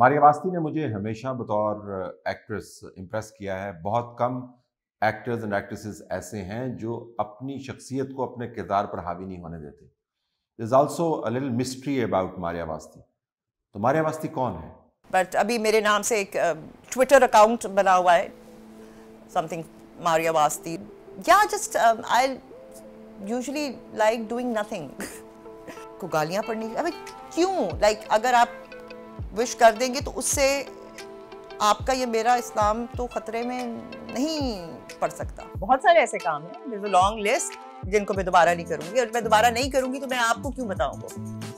मारिया वास्ती ने मुझे हमेशा बतौर एक्ट्रेस इम्प्रेस किया है बहुत कम एक्टर्स एंड एक्ट्रेसेस ऐसे हैं जो अपनी शख्सियत को अपने किरदार पर हावी नहीं होने देते is also a mystery about Maria Wasti तो मारिया वास्ती कौन है बट अभी मेरे नाम से एक ट्विटर अकाउंट बना हुआ है समथिंग मारिया वास्ती या just I usually like doing nothing को गालियाँ पढ़नी अभी क्यों लाइक like, अगर आप विश कर देंगे तो उससे आपका ये मेरा इस्लाम तो खतरे में नहीं पड़ सकता बहुत सारे ऐसे काम हैं लॉन्ग लिस्ट जिनको मैं दोबारा नहीं करूंगी और मैं दोबारा नहीं करूंगी तो मैं आपको क्यों बताऊंगा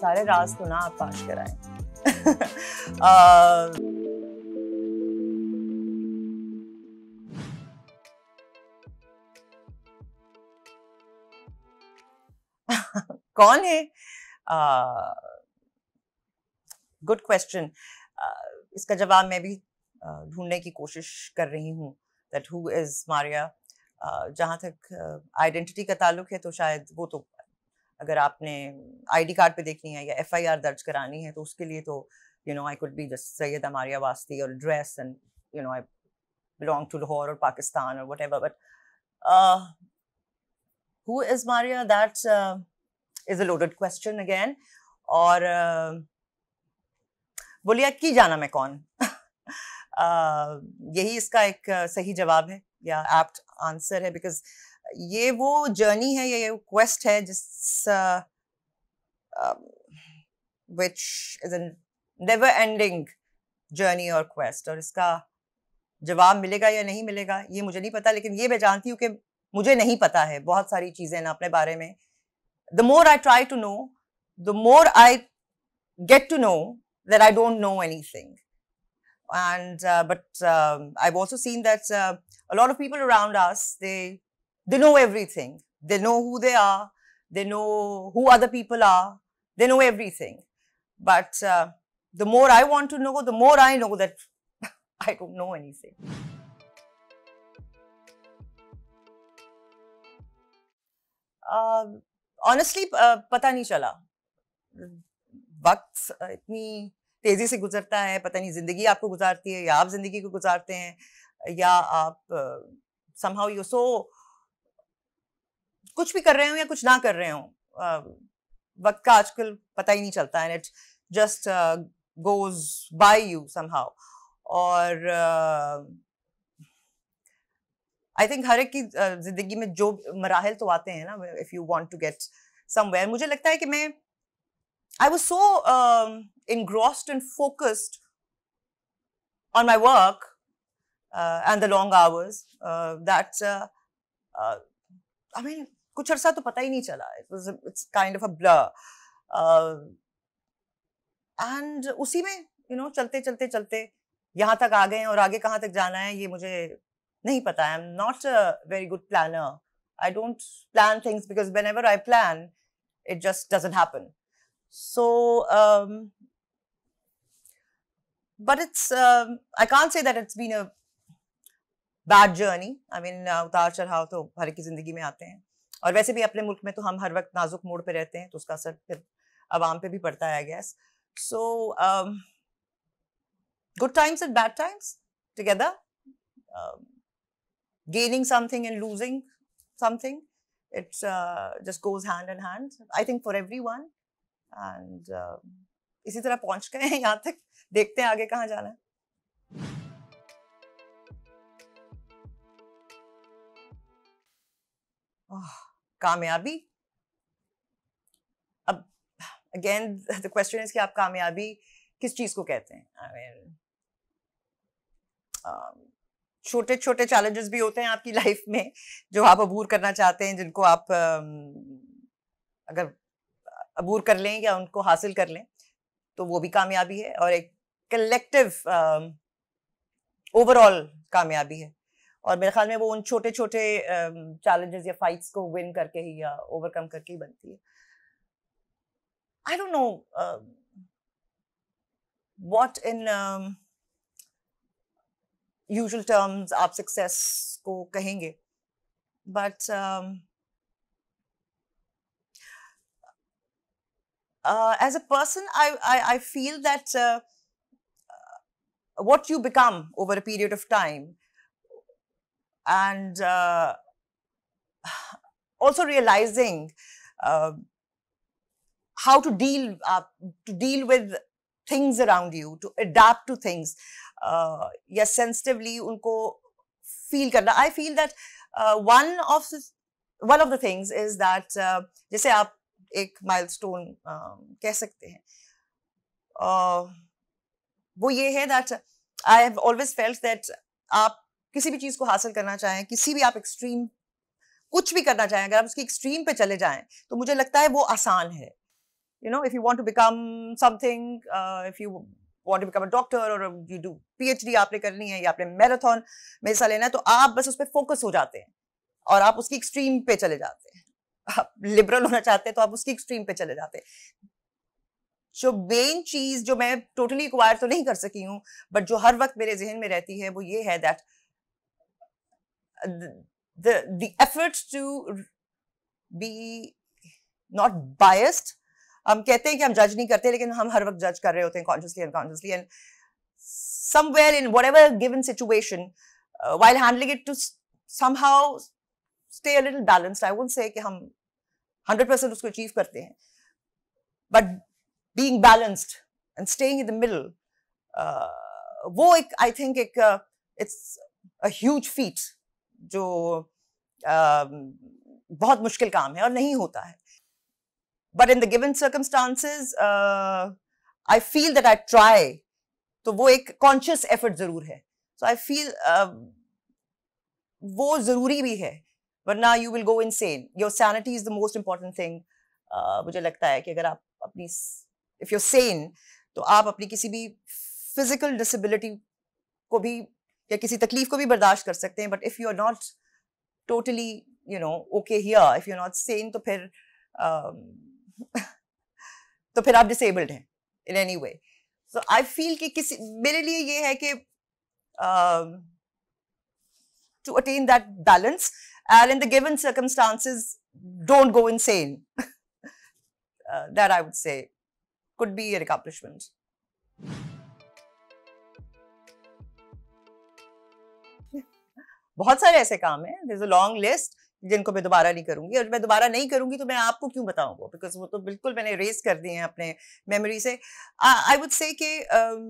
सारे राज तो ना आप पास कराएं uh... कौन है uh... गुड क्वेश्चन uh, इसका जवाब मैं भी ढूंढने की कोशिश कर रही हूँ दैट हु इज़ मारिया जहाँ तक आइडेंटिटी का ताल्लुक है तो शायद वो तो अगर आपने आईडी कार्ड पे देखनी है या एफआईआर दर्ज करानी है तो उसके लिए तो you know I could be just Syed Amaria Wasti और dress and you know I belong to Lahore और पाकिस्तान और whatever but who is Maria that is a loaded question again और uh, बोलिया की जाना मैं कौन यही इसका एक सही जवाब है या एप्ट आंसर है बिकॉज ये वो जर्नी है ये क्वेस्ट है जिस which is an never ending journey और क्वेस्ट और इसका जवाब मिलेगा या नहीं मिलेगा ये मुझे नहीं पता लेकिन ये मैं जानती हूँ कि मुझे नहीं पता है बहुत सारी चीज़ें ना अपने बारे में the more I try to know the more I get to know that I don't know anything. And uh, but um, I've also seen that uh, a lot of people around us they they know everything. They know who they are. They know who other people are. They know everything. But uh, the more I want to know, the more I know that I don't know anything. Um, honestly, uh, pata nahi chala. वक्त इतनी तेजी से गुजरता है पता नहीं जिंदगी आपको गुजारती है या आप जिंदगी को गुजारते हैं या आप समहा यू सो कुछ भी कर रहे हो या कुछ ना कर रहे हो वक्त का आजकल पता ही नहीं चलता and it just goes by you somehow और आई थिंक हर एक की जिंदगी में जो मराहल तो आते हैं ना if you want to get somewhere मुझे लगता है कि मैं I was so um, engrossed and focused on my work uh, and the long hours uh, that, uh, I mean, kuch arsa to pata hi nahi chala. It was it's kind of a blur. and usi mein, you know, chalte chalte chalte, yahan tak aa gaye aur aage kahan tak jana hai, ye mujhe nahi pata. I'm not a very good planner. I don't plan things because whenever I plan, it just doesn't happen. So, um, but it's, um, I can't say that it's been a bad journey I mean उतार चढ़ाव तो हर एक की ज़िंदगी में आते हैं और वैसे भी अपने मुल्क में तो हम हर वक्त नाजुक मोड़ पे रहते हैं तो उसका असर फिर आवाम पे भी पड़ता है I guess so good times and bad times together gaining something and losing something it's just goes hand and hand I think for everyone and uh, इसी तरह पहुंच गए हैं यहाँ तक देखते हैं आगे कहाँ जाना है कामयाबी अब अगेन द क्वेश्चन इज कि आप कामयाबी किस चीज को कहते हैं आई मीन छोटे छोटे चैलेंजेस भी होते हैं आपकी लाइफ में जो आप अबूर करना चाहते हैं जिनको आप um, अगर अबूर कर लें या उनको हासिल कर लें तो वो भी कामयाबी है और एक कलेक्टिव ओवरऑल um, कामयाबी है और मेरे ख्याल में वो उन छोटे छोटे चैलेंजेस या फाइट्स को विन करके ही या ओवरकम करके ही बनती है I don't know what in usual terms आप सक्सेस को कहेंगे but um, uh, as a person, I, I, I feel that uh, what you become over a period of time and uh, also realizing uh, how to deal uh, to deal with things around you, to adapt to things. Uh, yes, sensitively, unko feel karna. I feel that one of the, one of the things is that, uh, जैसे आप एक milestone um, कह सकते हैं वो ये है that I have always felt that आप किसी भी चीज़ को हासिल करना चाहें किसी भी आप एक्सट्रीम कुछ भी करना चाहें अगर आप उसकी एक्सट्रीम पे चले जाएं तो मुझे लगता है वो आसान है you know if you want to become something if you want to become a doctor और यू डू पीएचडी आपने करनी है या आपने मैराथन में हिस्सा लेना है तो आप बस उस पर फोकस हो जाते हैं और आप उसकी एक्सट्रीम पे चले जाते हैं आप लिबरल होना चाहते हैं तो आप उसकी एक्सट्रीम पे चले जाते जो मेन चीज जो मैं टोटली एक्वायर तो नहीं कर सकी हूं बट जो हर वक्त मेरे जहन में रहती है वो ये है that the efforts to be not biased हम कहते हैं कि हम जज नहीं करते लेकिन हम हर वक्त जज कर रहे होते हैं consciously unconsciously and somewhere in whatever given situation uh, handling it to to somehow stay a little balanced I won't say कि हम 100% उसको अचीव करते हैं but being balanced and staying in the middle वो एक आई थिंक एक it's a huge feat जो uh, बहुत मुश्किल काम है और नहीं होता है but in the given circumstances I feel that I try तो वो एक कॉन्शियस एफर्ट जरूर है सो आई फील वो जरूरी भी है वरना you will go insane your sanity is the most important thing मुझे लगता है कि अगर आप अपनी इफ़ यूर सेन तो आप अपनी किसी भी फिजिकल डिसेबिलिटी को भी या किसी तकलीफ को भी बर्दाश्त कर सकते हैं but if you are not totally you know okay here if you not sane तो फिर uh, तो फिर आप डिसेबल्ड हैं in any way so I feel कि किसी मेरे लिए ये है कि to attain that balance and in the given circumstances, don't go insane. uh, that I would say could be an accomplishment. बहुत सारे ऐसे काम हैं देर अ लॉन्ग लिस्ट जिनको मैं दोबारा नहीं करूंगी और मैं दोबारा नहीं करूंगी तो मैं आपको क्यों बताऊंगा बिकॉज वो तो बिल्कुल मैंने रेस कर दिए हैं अपने मेमोरी से आई वुड से कि um,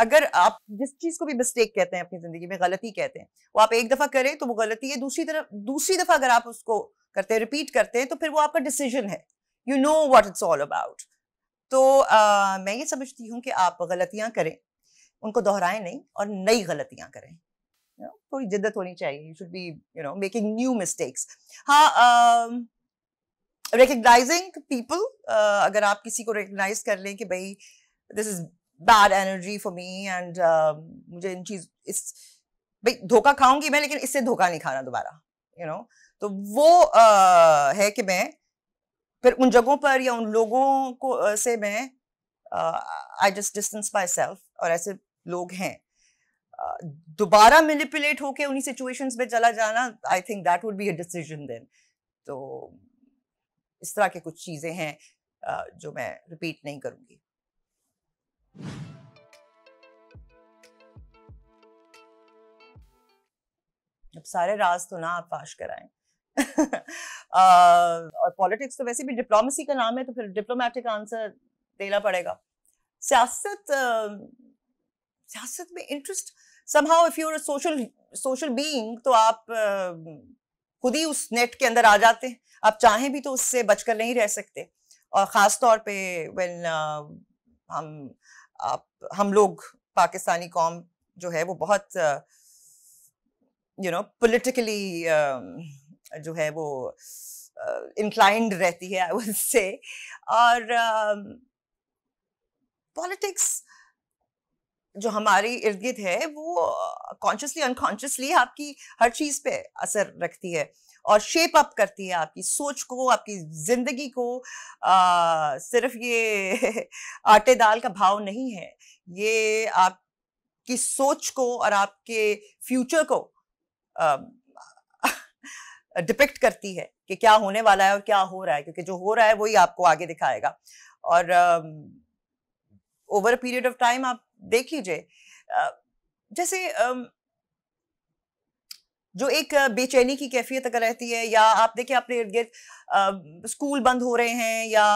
अगर आप जिस चीज को भी मिस्टेक कहते हैं अपनी जिंदगी में गलती कहते हैं वो आप एक दफा करें तो वो गलती है दूसरी तरफ दूसरी दफा अगर आप उसको करते हैं रिपीट करते हैं तो फिर वो आपका डिसीजन है you know what it's all about तो आ, मैं ये समझती हूँ कि आप गलतियां करें उनको दोहराएं नहीं और नई गलतियां करें you know, थोड़ी जिद्दत होनी चाहिए you should be you know making new mistakes हाँ रिकग्नाइजिंग पीपल अगर आप किसी को रिकग्नाइज कर लें कि भाई this is bad energy for me and मुझे इन चीज इस भाई धोखा खाऊंगी मैं लेकिन इससे धोखा नहीं खाना दोबारा यू you नो know? तो वो uh, है कि मैं फिर उन जगहों पर या उन लोगों को uh, से मैं I just distance myself और ऐसे लोग हैं uh, दोबारा मैनिपुलेट होके उन्हीं सिचुएशंस में चला जाना I think that would be a decision then तो इस तरह के कुछ चीज़ें हैं uh, जो मैं रिपीट नहीं करूँगी अब सारे राज तो ना आप फाश कराएं और पॉलिटिक्स तो वैसे भी डिप्लोमेसी का नाम है तो फिर डिप्लोमेटिक आंसर देना पड़ेगा सियासत सियासत में interest somehow if you your social social being तो आप खुद ही उस नेट के अंदर आ जाते हैं आप चाहें भी तो उससे बचकर नहीं रह सकते और ख़ास तौर पे व्हेन हम हम लोग पाकिस्तानी कौम जो है वो बहुत यू नो पोलिटिकली जो है वो इंक्लाइंड uh, रहती है आई से और पॉलिटिक्स um, uh, जो हमारी इर्द गिर्द है वो कॉन्शियसली अनकॉन्शियसली आपकी हर चीज़ पे असर रखती है और शेप अप करती है आपकी सोच को आपकी ज़िंदगी को आ, सिर्फ ये आटे दाल का भाव नहीं है ये आपकी सोच को और आपके फ्यूचर को डिपेक्ट करती है कि क्या होने वाला है और क्या हो रहा है क्योंकि जो हो रहा है वही आपको आगे दिखाएगा और ओवर पीरियड ऑफ टाइम आप देख लीजिए जैसे आ, जो एक बेचैनी की कैफियत अगर रहती है या आप देखें अपने इर्द गिर्द स्कूल बंद हो रहे हैं या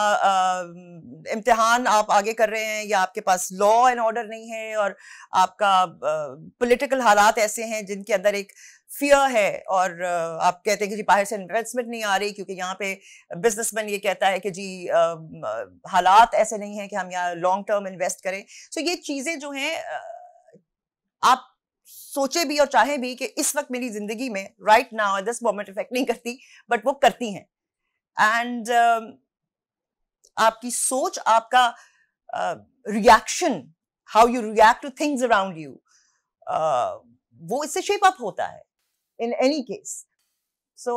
इम्तहान आप आगे कर रहे हैं या आपके पास लॉ एंड ऑर्डर नहीं है और आपका पॉलिटिकल हालात ऐसे हैं जिनके अंदर एक फियर है और आप कहते हैं कि जी बाहर से इन्वेस्टमेंट नहीं आ रही क्योंकि यहाँ पे बिजनेसमैन ये कहता है कि जी हालात ऐसे नहीं हैं कि हम यहाँ लॉन्ग टर्म इन्वेस्ट करें सो so ये चीज़ें जो हैं आप सोचे भी और चाहे भी कि इस वक्त मेरी जिंदगी में राइट ना दस दिस मोमेंट इफेक्ट नहीं करती बट वो करती हैं एंड uh, um, आपकी सोच आपका reaction how you react to things around you वो इससे शेप अप होता है in any case so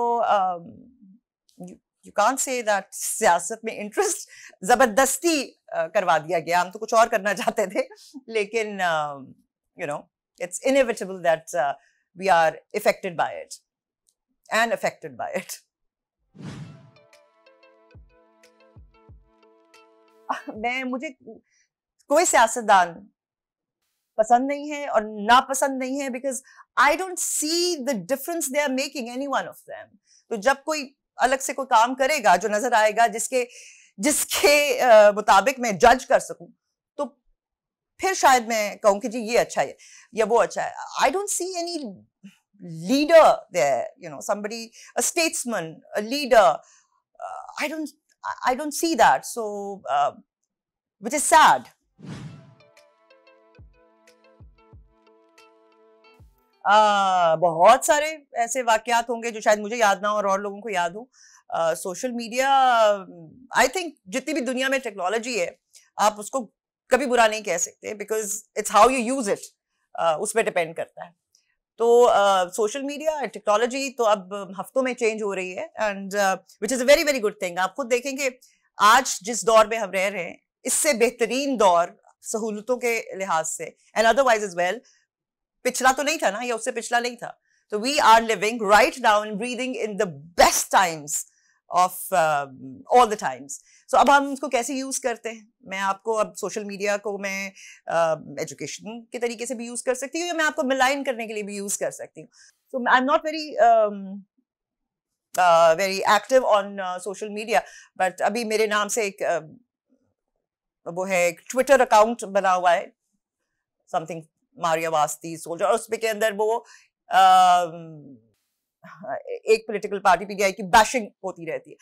you can say that सियासत में इंटरेस्ट ज़बरदस्ती uh, करवा दिया गया हम तो कुछ और करना चाहते थे लेकिन you um, know It's inevitable that uh, we are affected by it and affected by it. मैं मुझे कोई सियासतदान पसंद नहीं है और नापसंद नहीं है because I don't see the difference they are making any one of them तो जब कोई अलग से कोई काम करेगा जो नजर आएगा जिसके जिसके मुताबिक मैं जज कर सकूं फिर शायद मैं कहूँ कि जी ये अच्छा है या वो अच्छा है I don't see any leader there you know somebody a statesman a leader uh, i don't i don't see that so uh, which is uh, बहुत सारे ऐसे वाकयात होंगे जो शायद मुझे याद ना हो और और लोगों को याद हो सोशल मीडिया आई थिंक जितनी भी दुनिया में टेक्नोलॉजी है आप उसको कभी बुरा नहीं कह सकते because it's how you use it उस पर डिपेंड करता है तो सोशल मीडिया टेक्नोलॉजी तो अब हफ्तों में चेंज हो रही है and which is a very very good thing आप खुद देखेंगे आज जिस दौर में हम रह रहे हैं इससे बेहतरीन दौर सहूलतों के लिहाज से एंड अदरवाइज इज वेल पिछला तो नहीं था ना या उससे पिछला नहीं था तो we are living right down breathing in the best times of all the times so अब हम उसको कैसे यूज़ करते हैं मैं आपको अब सोशल मीडिया को मैं एजुकेशन um, uh, के तरीके से भी यूज़ कर सकती हूँ या मैं आपको मिलाइन करने के लिए भी यूज़ कर सकती हूँ so I am not very very active on social media but अभी मेरे नाम से एक uh, वो है एक ट्विटर अकाउंट बना हुआ है समथिंग मारिया वास्ती सोल्जर और उसमें के अंदर वो uh, हाँ, एक पॉलिटिकल पार्टी पीटीआई की बैशिंग होती रहती है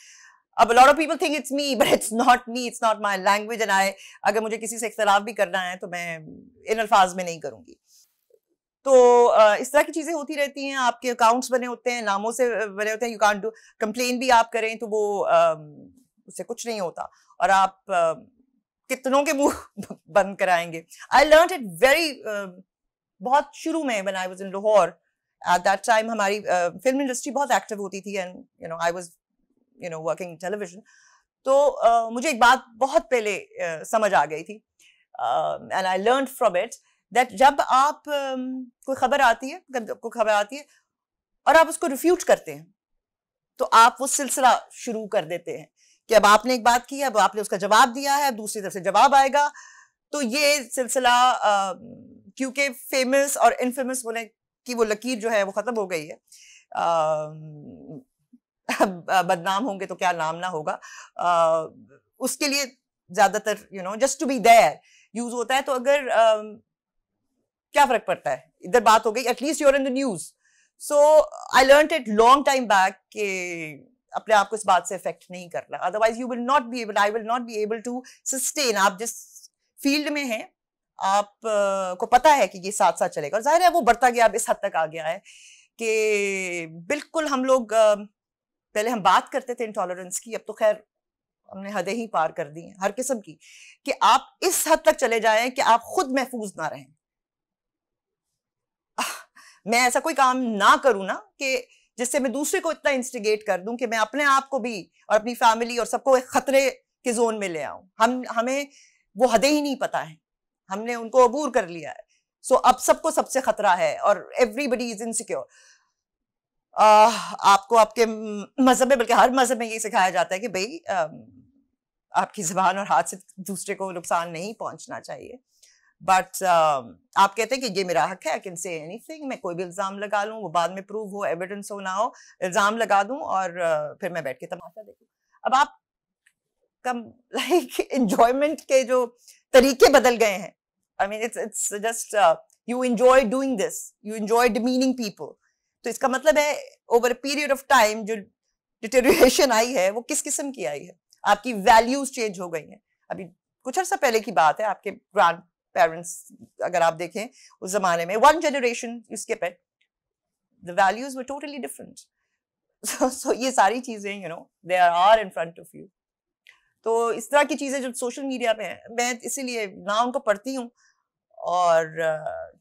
अब lot of people think it's me but it's not me it's not my language and I अगर मुझे किसी से इख्तलाफ भी करना है तो मैं इन अल्फाज में नहीं करूँगी तो इस तरह की चीज़ें होती रहती हैं आपके अकाउंट्स बने होते हैं नामों से बने होते हैं यू कान डू कंप्लेन भी आप करें तो वो उससे कुछ नहीं होता और आप कितनों के मुंह बंद कराएंगे आई लर्न इट वेरी बहुत शुरू में when I was in Lahore at that time हमारी फिल्म इंडस्ट्री बहुत एक्टिव होती थी and you know I was you know working television तो uh, मुझे एक बात बहुत पहले uh, समझ आ गई थी and I learn from it that जब आप um, कोई खबर आती है कोई खबर आती है और आप उसको रिफ्यूट करते हैं तो आप वो सिलसिला शुरू कर देते हैं कि अब आपने एक बात की अब आपने उसका जवाब दिया है अब दूसरी तरफ से जवाब आएगा तो ये सिलसिला क्योंकि फेमस और इनफेमस बोले की वो लकीर जो है वो ख़त्म हो गई है आ, बदनाम होंगे तो क्या नाम ना होगा आ, उसके लिए ज़्यादातर you know just to be there use होता है तो अगर आ, क्या फ़र्क पड़ता है इधर बात हो गई at least you're in the news so I learn it long time back के अपने आप को इस बात से इफेक्ट नहीं करना otherwise you will not be able I will not be able to sustain आप जिस फील्ड में हैं आप को पता है कि ये साथ साथ चलेगा और जाहिर है वो बढ़ता गया अब इस हद तक आ गया है कि बिल्कुल हम लोग पहले हम बात करते थे इंटॉलरेंस की अब तो खैर हमने हदें ही पार कर दी हैं हर किस्म की कि आप इस हद तक चले जाएं कि आप खुद महफूज ना रहें मैं ऐसा कोई काम ना करूँ ना कि जिससे मैं दूसरे को इतना इंस्टिगेट कर दूं कि मैं अपने आप को भी और अपनी फैमिली और सबको एक खतरे के जोन में ले आऊं हम हमें वो हदें ही नहीं पता है हमने उनको अबूर कर लिया है सो अब सबको सबसे खतरा है और एवरीबडी इज इनसिक्योर आपको आपके मजहब में बल्कि हर मजहब में यही सिखाया जाता है कि भाई आपकी जबान और हाथ से दूसरे को नुकसान नहीं पहुंचना चाहिए बट uh, आप कहते हैं कि ये मेरा हक है आई कैन से एनीथिंग मैं कोई भी इल्ज़ाम लगा लूँ वो बाद में प्रूव हो एविडेंस हो ना हो इल्ज़ाम लगा दूँ और uh, फिर मैं बैठ के तमाशा देखूँ अब आप कम लाइक like, के जो तरीके बदल गए हैं I mean it's it's just you enjoy doing this you enjoy demeaning people तो इसका मतलब है over a period of time जो डिटेरिएशन आई है वो किस किस्म की आई है आपकी वैल्यूज चेंज हो गई हैं अभी कुछ अर्सा पहले की बात है आपके ग्रांड पेरेंट्स अगर आप देखें उस जमाने में वन जनरेशन इसके पे the values were totally different so ये सारी चीज़ें you know they are in front of you तो इस तरह की चीज़ें जो सोशल मीडिया पे हैं मैं इसीलिए ना उनको पढ़ती हूँ और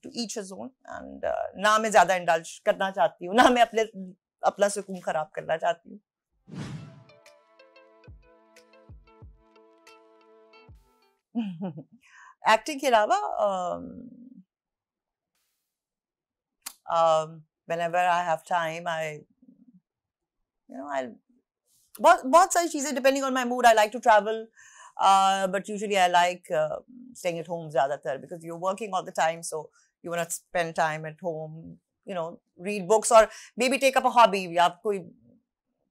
to each a zone and ना मैं ज़्यादा इंडल्ज करना चाहती हूँ ना मैं अपने अपना सुकून ख़राब करना चाहती हूँ एक्टिंग के अलावा um, um, whenever I have time, I, you know I'll बहुत बहुत सारी चीज़ें depending on my mood I like to travel but usually I like staying at home zyadatar because you're working all the time, so you want to spend time at home, you know, read books or maybe take up a hobby. आप कोई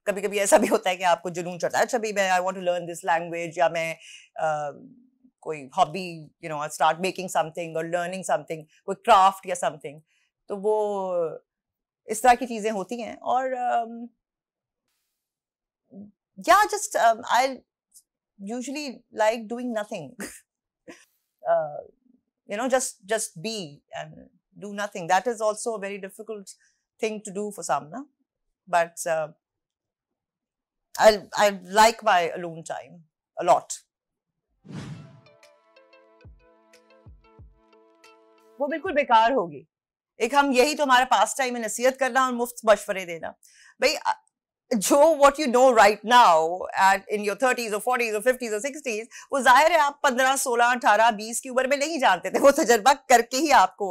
कभी कभी ऐसा भी होता है कि आपको जुनून चढ़ता है अच्छा भी मैं I want to learn this language या मैं कोई hobby you know start making something और लर्निंग समथिंग कोई क्राफ्ट या समथिंग तो वो इस तरह की चीज़ें होती हैं और या just I usually like doing nothing uh, you know just just be and do nothing that is also a very difficult thing to do for some samna but uh, i i like my alone time a lot वो बिल्कुल बेकार होगी एक हम यही तो हमारा पास time है नसीहत करना और मुफ्त मशवरे देना भाई जो what you know right now at in your thirties और फोर्टीज और फिफ्टीज और सिक्सटीज वो जाहिर है आप पंद्रह सोलह अठारह बीस की उम्र में नहीं जानते थे वो तजर्बा करके ही आपको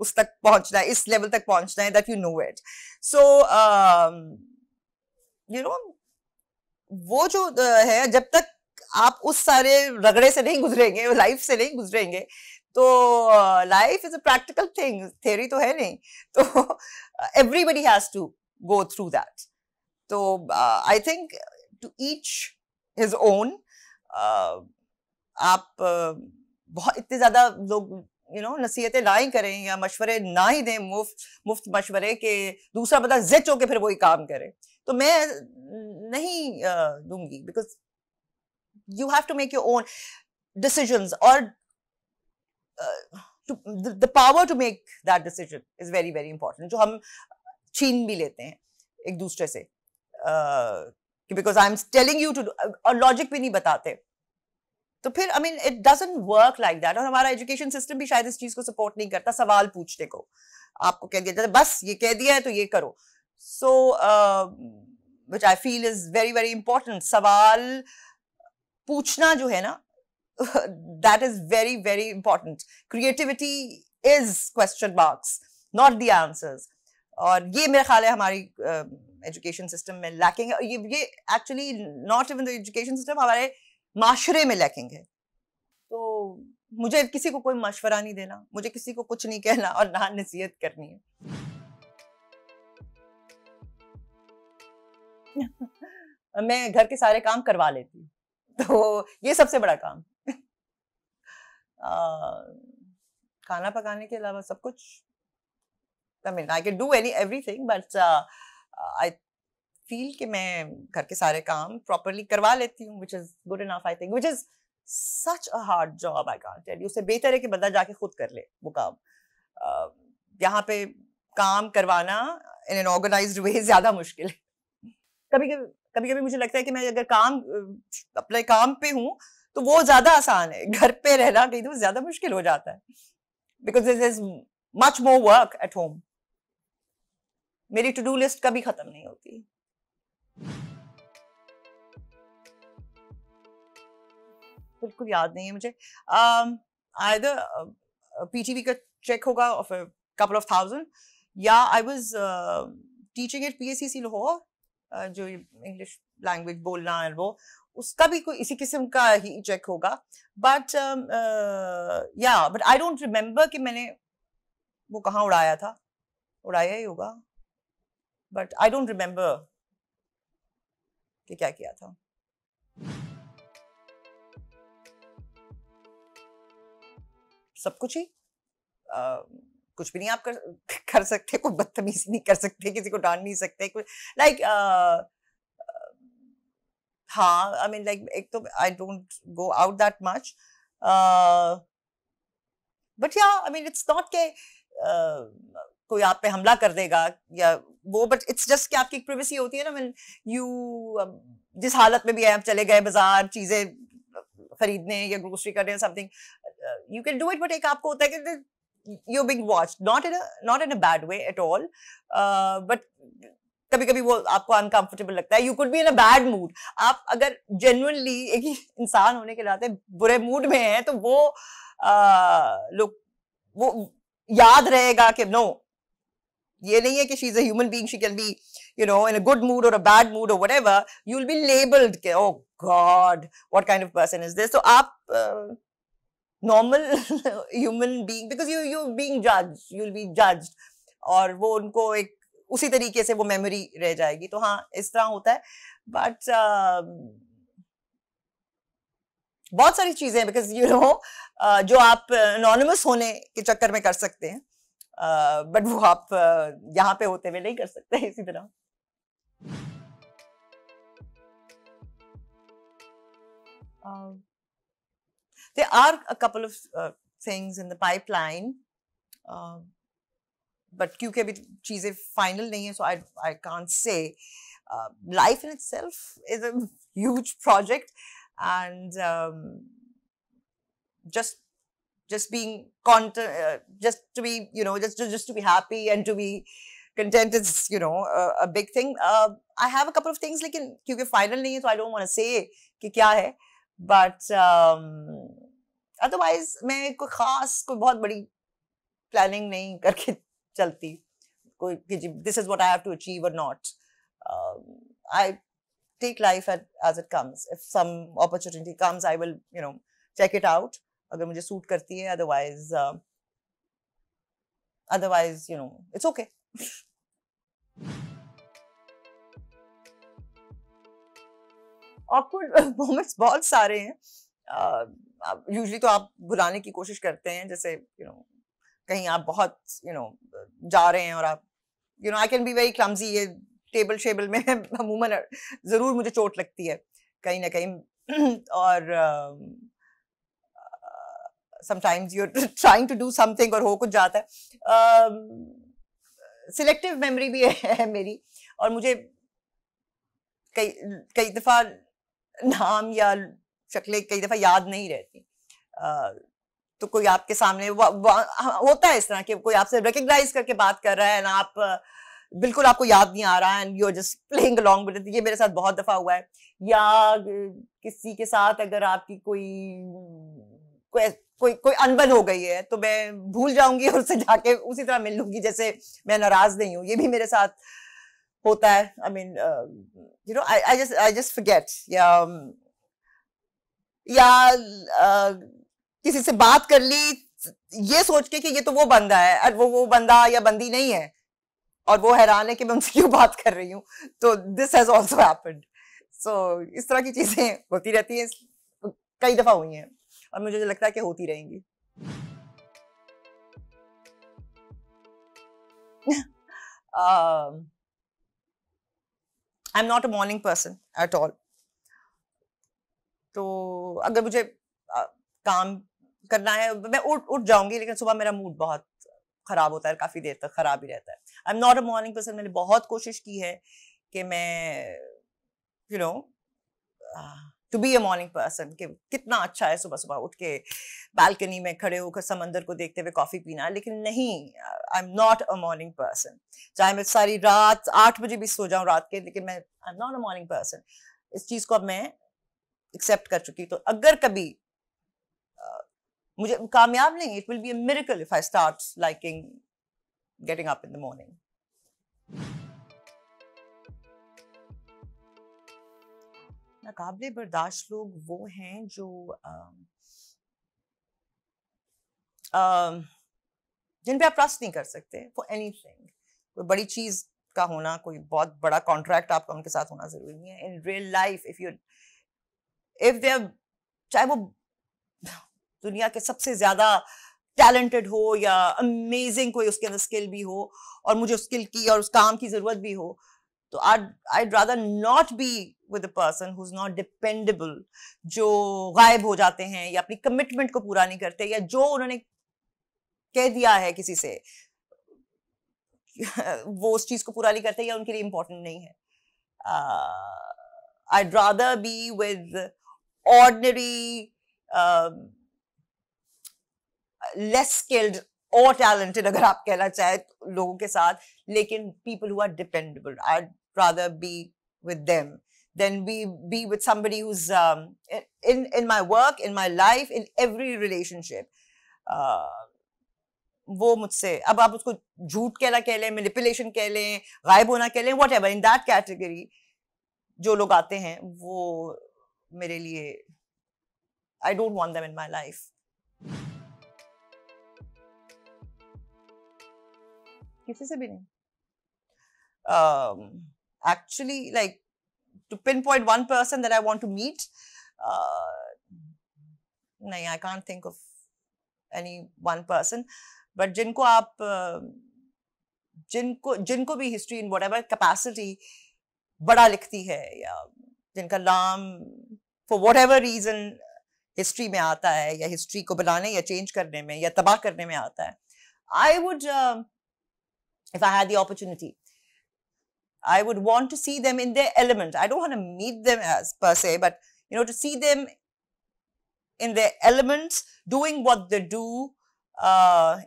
उस तक पहुंचना है इस लेवल तक पहुंचना है that you know it so you know वो जो है जब तक आप उस सारे रगड़े से नहीं गुजरेंगे लाइफ से नहीं गुजरेंगे तो life is a practical thing theory तो है नहीं तो everybody has to go through that तो I think to each his own आप uh, बहुत इतने ज़्यादा लोग यू नो नसीहतें ना ही करें या मशवरे ना ही दें मुफ्त मुफ्त मशवरे के दूसरा बंदा जिच होके फिर वही काम करे तो मैं नहीं uh, दूंगी because you have to make your own decision और the power to make that decision is very very important जो हम छीन भी लेते हैं एक दूसरे से because I am telling you to और लॉजिक भी नहीं बताते तो फिर I mean it doesn't work like that और हमारा एजुकेशन सिस्टम भी शायद इस चीज को सपोर्ट नहीं करता सवाल पूछने को आपको कह दिया जाता बस ये कह दिया है तो ये करो so which I feel is very very important सवाल पूछना जो है ना that is very very important creativity is question marks not the answers और ये मेरा ख्याल है हमारी एजुकेशन सिस्टम में लैकिंग है ये ये actually not even the education system हमारे माशरे में लैकिंग है तो मुझे किसी को कोई मशवरा नहीं देना मुझे किसी को कुछ नहीं कहना और ना नसीहत करनी है मैं घर के सारे काम करवा लेती हूँ तो ये सबसे बड़ा काम आ, खाना पकाने के अलावा सब कुछ I mean, I can do any everything, but uh, uh, I feel कि मैं घर के सारे काम properly करवा लेती हूँ, which is good enough, I think, which is such a hard job, I can't tell you. उससे बेहतर है कि बंदा जाके खुद कर ले वो काम. Uh, यहाँ पे काम करवाना in an organized way ज़्यादा मुश्किल है. कभी कभी कभी कभी मुझे लगता है कि मैं अगर काम अपने काम पे हूँ तो वो ज़्यादा आसान है घर पे रहना कहीं तो ज़्यादा मुश्किल हो जाता है because this is much more work at home मेरी टू डू लिस्ट कभी खत्म नहीं होती बिल्कुल याद नहीं है मुझे आयदर um, पीटीवी uh, का चेक होगा ऑफ कपल ऑफ थाउजेंड या I was teaching at PSCC Lahore जो इंग्लिश लैंग्वेज बोलना है वो उसका भी कोई इसी किस्म का ही चेक होगा but yeah but I don't remember कि मैंने वो कहाँ उड़ाया था उड़ाया ही होगा बट आई डोंट रिमेम्बर कि क्या किया था सब कुछ ही आ, कुछ भी नहीं आप कर कर सकते कोई बदतमीज नहीं कर सकते किसी को डांट नहीं सकते कोई लाइक हाँ आई मीन लाइक एक तो I don't go out that much but yeah I mean it's not के कोई आप पे हमला कर देगा या वो बट इट्स जस्ट कि आपकी प्रिवेसी होती है ना मीन यू um, जिस हालत में भी आप चले गए बाजार चीजें खरीदने या ग्रोसरी करने something you can do it but एक आपको होता है कि you binge watch not in not in a bad way at all but कभी कभी वो आपको अनकंफर्टेबल लगता है you could be in a bad mood आप अगर जेन्युनली एक इंसान होने के नाते बुरे मूड में है तो वो लोग uh, वो याद रहेगा कि नो no, ये नहीं है कि she is अूमन being she can be you no in a good mood और अ बैड मूड और what ever you will be labelled के ओ God what kind of person is this तो आप normal human being because you you being जज you will be जज और वो उनको एक उसी तरीके से वो मेमोरी रह जाएगी तो हाँ इस तरह होता है बट uh, बहुत सारी चीजें हैं बिकॉज यू नो जो आप नॉनमस होने के चक्कर में कर सकते हैं बट वो आप यहाँ पे होते हुए नहीं कर सकते इसी तरह there are a couple of uh, things in the pipeline, uh, but क्योंकि अभी चीजें final नहीं है, so I I can't say. Uh, life in itself is a huge project, and um, just just being content, uh, just to be, you know, just to, just to be happy and to be content is, you know, a, a big thing. Uh, I have a couple of things, like, in, because final nahi hai, so I don't want to say ki kya hai. But um, otherwise, मैं कोई खास, कोई बहुत बड़ी planning नहीं करके चलती. कोई this is what I have to achieve or not. Um, I take life at, as it comes. If some opportunity comes, I will, you know, check it out. अगर मुझे सूट करती है otherwise otherwise you know it's okay awkward moments बहुत सारे हैं usually uh, तो आप भुलाने की कोशिश करते हैं जैसे यू you नो know, कहीं आप बहुत यू you नो know, जा रहे हैं और आप you know I can be very clumsy ये टेबल शेबल में अमूमन ज़रूर मुझे चोट लगती है कहीं ना कहीं और uh, sometimes you're trying to do something or ho kuch jata hai um, selective memory bhi hai है मेरी और मुझे kai कई दफ़ा नाम या शक्लें कई दफ़ा याद नहीं रहती uh, तो कोई आपके सामने वा, वा, हाँ, होता है इस तरह कि कोई आपसे रिकग्नाइज करके बात कर रहा है ना आप बिल्कुल आपको याद नहीं आ रहा है and you are just playing along with ये मेरे साथ बहुत दफ़ा हुआ है या किसी के साथ अगर आपकी कोई कोई कोई अनबन हो गई है तो मैं भूल जाऊंगी और उससे जाके उसी तरह मिल लूंगी जैसे मैं नाराज नहीं हूँ ये भी मेरे साथ होता है I mean you know I just I just forget yeah yeah uh, किसी से बात कर ली ये सोच के कि ये तो वो बंदा है और वो वो बंदा या बंदी नहीं है और वो हैरान है कि मैं उनसे क्यों बात कर रही हूँ तो this has also happened so इस तरह की चीजें होती रहती हैं कई दफा हुई हैं और मुझे तो लगता है कि होती रहेंगी I am not a morning person at all तो अगर मुझे आ, काम करना है मैं उठ उठ जाऊंगी लेकिन सुबह मेरा मूड बहुत खराब होता है काफ़ी देर तक खराब ही रहता है I am not a morning person मैंने बहुत कोशिश की है कि मैं you you know know, to be a morning person कि कितना अच्छा है सुबह सुबह उठ के बालकनी में खड़े होकर समंदर को देखते हुए कॉफ़ी पीना लेकिन नहीं I am not a morning person चाहे मैं सारी रात आठ बजे भी सो जाऊँ रात के लेकिन मैं I am not a morning person इस चीज़ को अब मैं एक्सेप्ट कर चुकी तो अगर कभी uh, मुझे कामयाब नहीं it will be a miracle if I start liking getting up in the morning नाकबले बर्दाश्त लोग वो हैं जो आ, आ, जिन पे आप ट्रस्ट नहीं कर सकते फॉर एनीथिंग कोई बड़ी चीज़ का होना कोई बहुत बड़ा कॉन्ट्रैक्ट आपका उनके साथ होना ज़रूरी नहीं है in real life if you if they चाहे वो दुनिया के सबसे ज़्यादा टैलेंटेड हो या अमेजिंग कोई उसके अंदर स्किल भी हो और मुझे उस स्किल की और उस काम की ज़रूरत भी हो तो I I rather not be with a person who is not dependable जो गायब हो जाते हैं या अपनी कमिटमेंट को पूरा नहीं करते या जो उन्होंने कह दिया है किसी से वो उस चीज को पूरा नहीं करते या उनके लिए इम्पोर्टेंट नहीं है I rather be with ordinary less skilled और टैलेंटेड अगर आप कहना चाहे लोगों के साथ लेकिन people who are dependable I rather be with them then be be with somebody who's um, in in my work in my life in every relationship uh, वो मुझसे अब आप उसको झूठ कहला कह लें मेनिपुलेशन कह लें गायब होना कह लें whatever in that category जो लोग आते हैं वो मेरे लिए I don't want them in my life किसी से भी नहीं एक्चुअली um, लाइक to pinpoint one person that I want to meet, uh, नहीं I can't think of any one person but जिनको आप uh, जिनको जिनको भी history in whatever capacity बड़ा लिखती है या जिनका नाम for whatever reason history में आता है या हिस्ट्री को बनाने या चेंज करने में या तबाह करने में आता है I would if I had the opportunity I would want to see them in their element. I don't want to meet them as per se, but you know, to see them in their elements, doing what they do, uh,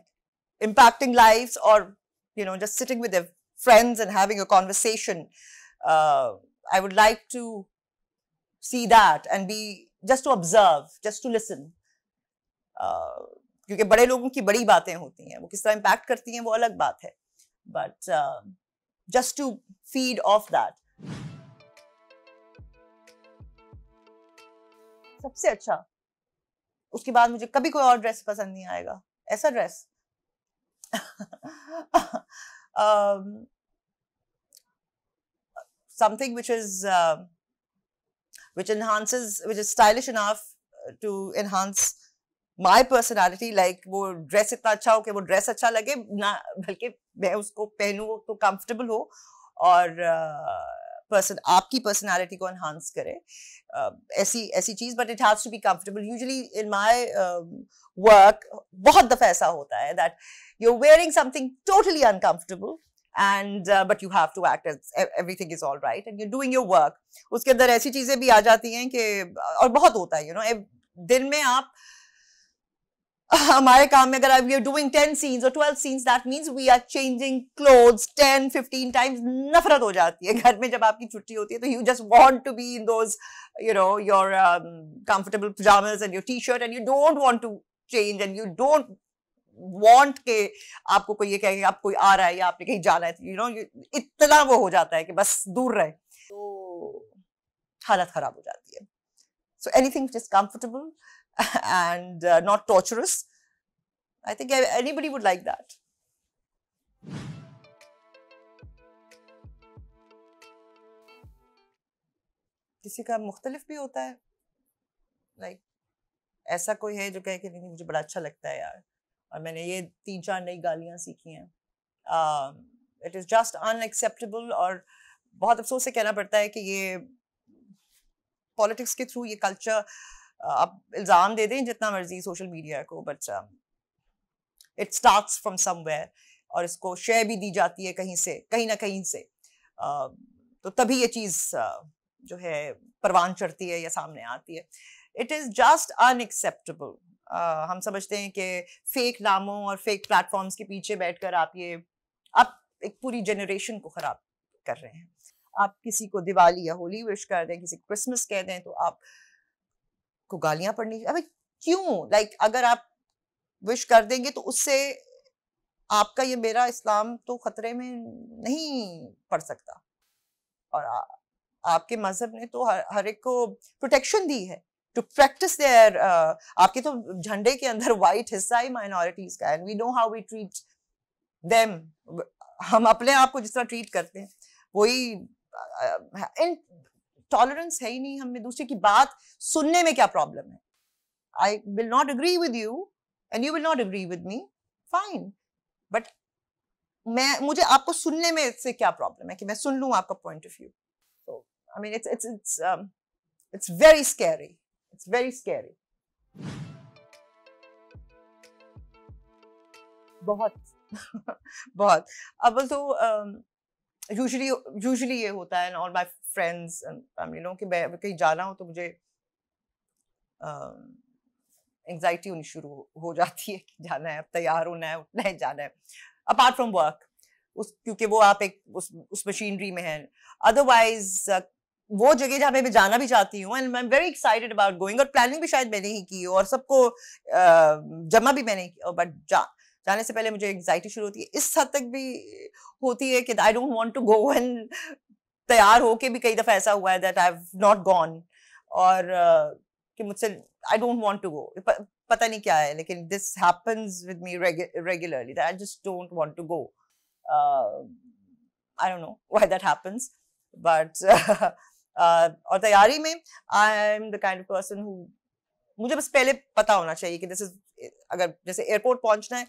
impacting lives, or you know, just sitting with their friends and having a conversation. Uh, I would like to see that and be just to observe, just to listen. Uh, क्योंकि बड़े लोगों की बड़ी बातें होती हैं वो किस तरह इम्पैक्ट करती हैं वो अलग बात है uh, just to feed off that. सबसे अच्छा उसके बाद मुझे कभी कोई और ड्रेस पसंद नहीं आएगा ऐसा dress something which is which enhances which is stylish enough to enhance my personality like वो ड्रेस इतना अच्छा हो कि वो ड्रेस अच्छा लगे ना बल्कि मैं उसको पहनूँ तो कंफर्टेबल हो और पर्सन uh, आपकी पर्सनैलिटी को इन्हांस करे uh, ऐसी ऐसी चीज़ but it has to be comfortable usually in my work बहुत दफ़ा ऐसा होता है that you are wearing something totally uncomfortable and but you have to act everything is all right and you doing your work उसके अंदर ऐसी चीज़ें भी आ जाती हैं कि और बहुत होता है यू you नो know, दिन में आप uh, हमारे काम में अगर we are doing ten scenes और twelve scenes that means we are changing clothes ten fifteen times नफरत हो जाती है घर में जब आपकी छुट्टी होती है तो you just want to be in those you know your comfortable pyjamas and your T shirt and you don't want to change and you don't want के आपको कोई ये कहेगा आप कोई आ रहा है या आपने कहीं जाना है यू नो इतना वो हो जाता है कि बस दूर रहे तो हालत खराब हो जाती है so anything which is comfortable and uh, not torturous. I think anybody would like that. किसी का मुख्तलिफ भी होता है लाइक like, ऐसा कोई है जो कहे कि नहीं मुझे बड़ा अच्छा लगता है यार और मैंने ये तीन चार नई गालियाँ सीखी हैं इट इज़ जस्ट अनएक्सेप्टेबल और बहुत अफसोस से कहना पड़ता है कि ये पॉलिटिक्स के थ्रू ये कल्चर आप इल्ज़ाम दे दें जितना मर्जी सोशल मीडिया को but it start from somewhere और इसको शेयर भी दी जाती है कहीं से कहीं ना कहीं से uh, तो तभी ये चीज़ uh, जो है परवान चढ़ती है या सामने आती है इट इज़ जस्ट अनएक्सेप्टेबल हम समझते हैं कि फेक नामों और फेक प्लेटफॉर्म्स के पीछे बैठकर आप ये आप एक पूरी जनरेशन को ख़राब कर रहे हैं आप किसी को दिवाली या होली विश कर दें किसी को क्रिसमस कह दें तो आप को गालियां पड़नी अबे क्यों लाइक like, अगर आप विश कर देंगे तो उससे आपका ये मेरा इस्लाम तो खतरे में नहीं पड़ सकता और आ, आपके मजहब ने तो हर हर एक को प्रोटेक्शन दी है टू प्रैक्टिस देयर आपके तो झंडे के अंदर वाइट हिस्सा ही माइनॉरिटीज का and we know how we treat them हम अपने आप को जिस तरह ट्रीट करते हैं वही इन टॉलरेंस है ही नहीं हमें दूसरे की बात सुनने में क्या प्रॉब्लम है I will not agree with you and you will not agree with me fine but मैं मुझे आपको सुनने में इससे क्या प्रॉब्लम है कि मैं सुन लू आपका point of view so I mean it's it's it's it's very scary it's very scary बहुत बहुत अब तो um, यूजली यूजली ये होता है all my friends and family लोगों कि मैं कहीं जाना हो तो मुझे एंग्जाइटी होनी शुरू हो जाती है कि जाना है अब तैयार होना है उठना है जाना है अपार्ट फ्रॉम वर्क उस क्योंकि वो आप एक उस उस मशीनरी में हैं अदरवाइज वो जगह जहाँ पे मैं जाना भी चाहती हूँ and I am very excited about going और प्लानिंग भी शायद मैंने ही की और सबको uh, जमा भी मैंने बट जाने से पहले मुझे एग्जाइटी शुरू होती है इस हद तक भी होती है कि I don't want to go and तैयार होके भी कई दफ़ा ऐसा हुआ है that I have not gone और uh, कि मुझसे I don't want to go पता नहीं क्या है लेकिन this happens with me regularly that I just don't want to go I don't know why that happens but और तैयारी में I am the kind of person who मुझे बस पहले पता होना चाहिए कि दिस इज अगर जैसे एयरपोर्ट पहुंचना है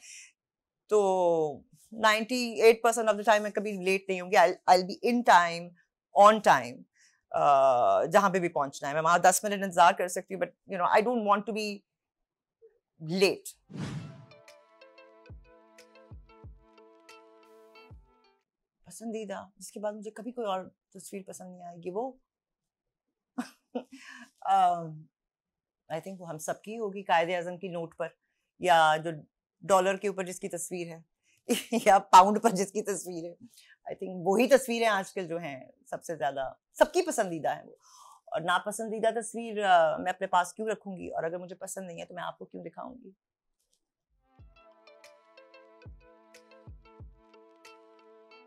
तो 98 ऑफ द टाइम मैं कभी लेट नहीं होंगी I be in time on time जहाँ पे भी पहुंचना है मैं वहाँ 10 मिनट इंतजार कर सकती हूँ but you know I don't want to be late पसंदीदा जिसके बाद मुझे कभी कोई और तस्वीर पसंद नहीं आएगी वो आई थिंक um, वो हम सबकी होगी कायदे आजम की नोट पर या जो डॉलर के ऊपर जिसकी तस्वीर है या पाउंड पर जिसकी तस्वीर है आई थिंक वही तस्वीरें आजकल जो हैं सबसे ज़्यादा सबकी पसंदीदा है वो और नापसंदीदा तस्वीर मैं अपने पास क्यों रखूंगी और अगर मुझे पसंद नहीं है तो मैं आपको क्यों दिखाऊंगी